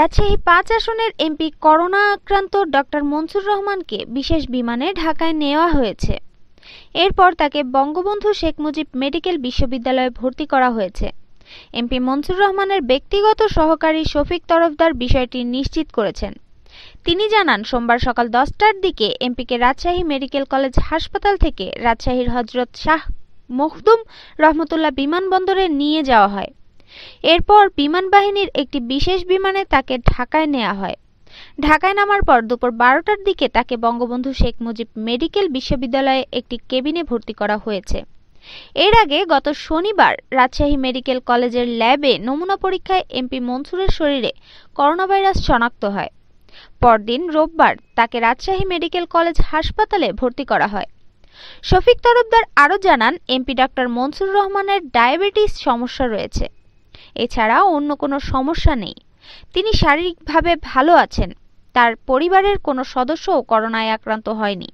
রাজশাহী পাঁচ আসনের MP corona আক্রান্ত ডক্টর মনসুর রহমানকে বিশেষ বিমানে ঢাকায় নেওয়া হয়েছে এরপর তাকে বঙ্গবন্ধু শেখ মুজিব মেডিকেল বিশ্ববিদ্যালয়ে ভর্তি করা হয়েছে এমপি মনসুর রহমানের ব্যক্তিগত সহকারী শফিক তরফদার বিষয়টি নিশ্চিত করেছেন তিনি জানান সোমবার সকাল দশটার দিকে এমপিকে রাজশাহী মেডিকেল কলেজ হাসপাতাল থেকে রাজশাহীর হজরত শাহ মখদুম রহমতুল্লাহ বিমানবন্দরে নিয়ে যাওয়া হয় এরপর বিমান বাহিনীর একটি বিশেষ বিমানে তাকে ঢাকায় নেওয়া হয় ঢাকায় নামার পর দুপুর বারোটার দিকে তাকে বঙ্গবন্ধু শেখ মুজিব মেডিকেল বিশ্ববিদ্যালয়ে একটি কেবিনে ভর্তি করা হয়েছে এর আগে গত শনিবার রাজশাহী মেডিকেল কলেজের ল্যাবে নমুনা পরীক্ষায় এমপি মনসুরের শরীরে করোনাভাইরাস শনাক্ত হয় পরদিন রোববার তাকে রাজশাহী মেডিকেল কলেজ হাসপাতালে ভর্তি করা হয় শফিক তরফদার আরও জানান এমপি ডাক্তার মনসুর রহমানের ডায়াবেটিস সমস্যা রয়েছে এছাড়া অন্য কোনো সমস্যা নেই তিনি শারীরিকভাবে ভালো আছেন তার পরিবারের কোনো সদস্যও করোনায় আক্রান্ত হয়নি